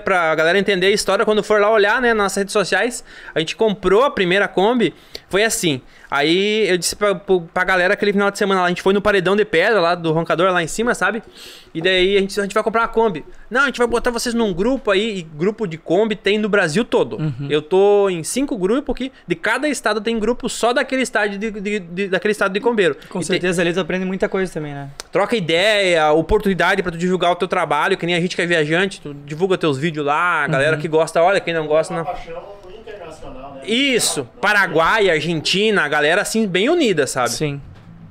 pra galera entender a história, quando for lá olhar, né, nas redes sociais, a gente comprou a primeira Kombi, foi assim. Aí eu disse pra, pra galera aquele final de semana lá, a gente foi no paredão de pedra lá do roncador lá em cima, sabe? E daí a gente, a gente vai comprar uma Kombi. Não, a gente vai botar vocês num grupo aí, e grupo de Kombi tem no Brasil todo. Uhum. Eu tô em cinco grupos que de cada estado tem grupo só daquele estado de, de, de daquele estado de combeiro. Com e certeza tem... eles aprendem muita coisa também, né? Troca ideia, oportunidade para tu divulgar o teu trabalho, que nem a gente que é viajante, tu divulga teus vídeos lá, a galera uhum. que gosta, olha, quem não gosta, não. Paixão internacional isso, Paraguai, Argentina, a galera assim bem unida, sabe? Sim.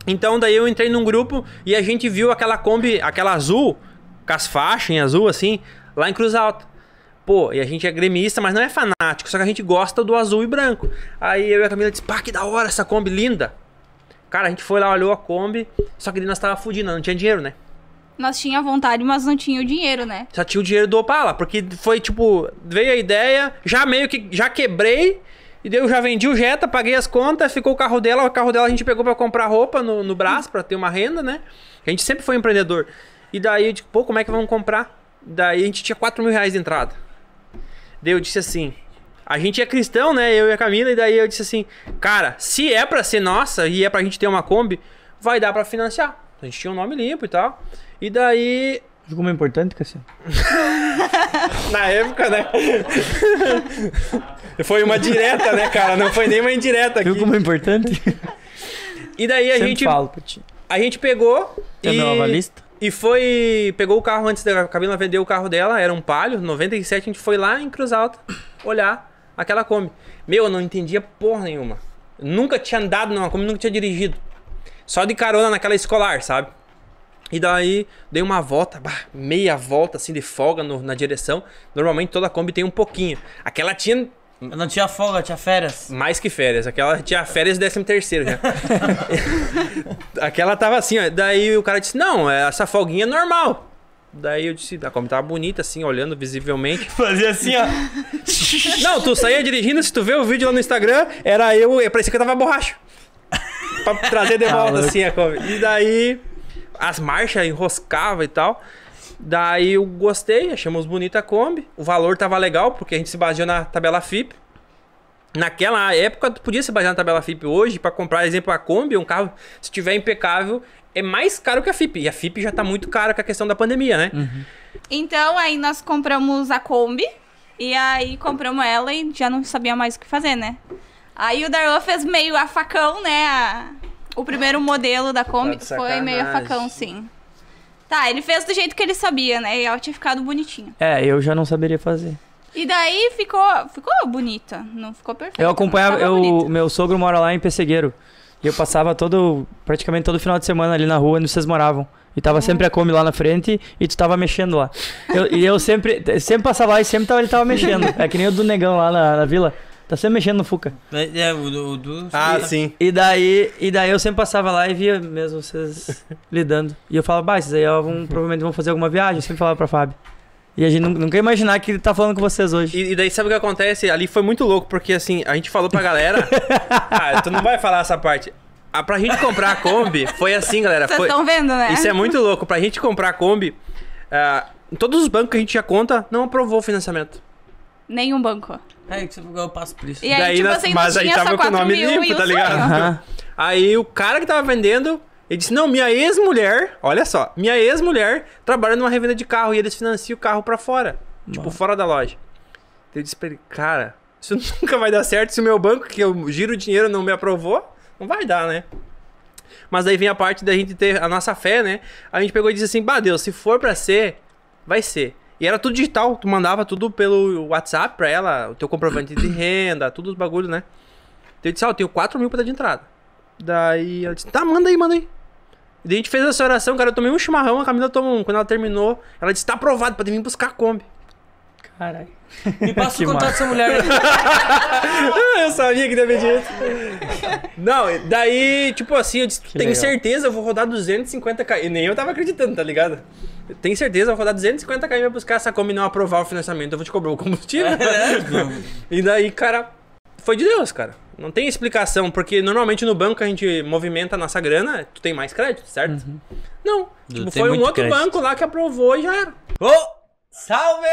Então daí eu entrei num grupo e a gente viu aquela Kombi, aquela azul, com as faixas em azul assim, lá em Cruz Alta. Pô, e a gente é gremista, mas não é fanático, só que a gente gosta do azul e branco. Aí eu e a Camila disse, pá, que da hora essa Kombi linda. Cara, a gente foi lá, olhou a Kombi, só que nós tava fudindo, não tinha dinheiro, né? nós tinha vontade, mas não tinha o dinheiro, né? Só tinha o dinheiro do Opala, porque foi tipo, veio a ideia, já meio que já quebrei e eu já vendi o Jetta, paguei as contas, ficou o carro dela. O carro dela a gente pegou para comprar roupa no, no braço para ter uma renda, né? A gente sempre foi empreendedor. E daí eu disse, pô, como é que vamos comprar? Daí a gente tinha 4 mil reais de entrada. Daí eu disse assim, a gente é cristão, né? Eu e a Camila. E daí eu disse assim, cara, se é pra ser nossa e é pra gente ter uma Kombi, vai dar pra financiar. A gente tinha um nome limpo e tal. E daí como é importante, Cassiano? Na época, né? Foi uma direta, né, cara? Não foi nem uma indireta aqui. Viu como é importante? E daí a Sempre gente. Falo A gente pegou. Você é e... nova lista? E foi. Pegou o carro antes da Camila vender o carro dela, era um palio, 97. A gente foi lá em Cruz Alta olhar aquela Kombi. Meu, eu não entendia porra nenhuma. Nunca tinha andado numa Kombi, nunca tinha dirigido. Só de carona naquela escolar, sabe? E daí dei uma volta, bah, meia volta assim de folga no, na direção. Normalmente toda Kombi tem um pouquinho. Aquela tinha eu não tinha folga, tinha férias. Mais que férias. Aquela tinha férias e décimo terceiro já. Aquela tava assim, ó. Daí o cara disse, não, é, essa folguinha é normal. Daí eu disse, ah, como tava bonita, assim, olhando visivelmente. Fazia assim, ó. não, tu saía dirigindo, se tu vê o vídeo lá no Instagram, era eu, é, parecia que eu tava borracho. pra trazer de ah, volta, assim, a Kombi. E daí as marchas enroscava e tal. Daí eu gostei, achamos bonita a Kombi. O valor tava legal, porque a gente se baseou na tabela FIP. Naquela época, tu podia se basear na tabela FIP hoje para comprar, exemplo, a Kombi, um carro, se tiver impecável, é mais caro que a FIP. E a FIP já tá muito cara com a questão da pandemia, né? Uhum. Então, aí nós compramos a Kombi. E aí compramos ela e já não sabia mais o que fazer, né? Aí o Darlan fez meio a facão, né? A... O primeiro modelo da Kombi tá foi meio a facão, sim. Tá, ele fez do jeito que ele sabia, né? E ela tinha ficado bonitinha. É, eu já não saberia fazer. E daí ficou, ficou bonita, não ficou perfeita. Eu acompanhava, eu, meu sogro mora lá em Pessegueiro. E eu passava todo, praticamente todo final de semana ali na rua onde vocês moravam. E tava sempre a Come lá na frente e tu tava mexendo lá. Eu, e eu sempre, sempre passava lá e sempre tava, ele tava mexendo. É que nem o do negão lá na, na vila. Tá sempre mexendo no Fuca. É, é o, o do. Ah, sim. E daí, e daí eu sempre passava lá e via mesmo vocês lidando. E eu falava, bah, vocês aí vão, uhum. provavelmente vão fazer alguma viagem. Eu sempre falava pra Fábio. E a gente nunca ia imaginar que ele tá falando com vocês hoje. E, e, daí sabe o que acontece? Ali foi muito louco, porque assim, a gente falou pra galera. ah, tu não vai falar essa parte. Ah, pra gente comprar a Kombi, foi assim, galera. Vocês estão vendo, né? Isso é muito louco. Pra gente comprar a Kombi, ah, todos os bancos que a gente já conta não aprovou o financiamento. Nenhum banco. É, que eu passo por isso. E aí, Daí, tipo, assim, mas aí tava com o nome limpo, tá ligado? Uhum. Aí o cara que tava vendendo, ele disse: Não, minha ex-mulher, olha só, minha ex-mulher trabalha numa revenda de carro e eles financiam o carro pra fora. Tipo, fora da loja. Então, eu disse pra ele: Cara, isso nunca vai dar certo se o meu banco, que eu giro o dinheiro, não me aprovou. Não vai dar, né? Mas aí vem a parte da gente ter a nossa fé, né? A gente pegou e disse assim: Bah, Deus, se for pra ser, vai ser. E era tudo digital, tu mandava tudo pelo WhatsApp pra ela, o teu comprovante de renda, tudo os bagulhos, né? Então eu disse, ah, eu tenho 4 mil pra dar de entrada. Daí ela disse, tá, manda aí, manda aí. E daí a gente fez essa oração, cara, eu tomei um chimarrão, a Camila tomou um. Quando ela terminou, ela disse, tá aprovado, pode vir buscar a Kombi. Caralho. Me passa o contato dessa mulher. eu sabia que devia disso. Não, daí, tipo assim, eu disse, que tem legal. certeza, eu vou rodar 250k. E nem eu tava acreditando, tá ligado? Tem certeza, eu vou rodar 250k e vai buscar essa Kombi não aprovar o financiamento, eu vou te cobrar o combustível. É. e daí, cara, foi de Deus, cara. Não tem explicação, porque normalmente no banco a gente movimenta a nossa grana, tu tem mais crédito, certo? Uhum. Não. Tipo, foi um outro crédito. banco lá que aprovou e já era. Oh! Salve!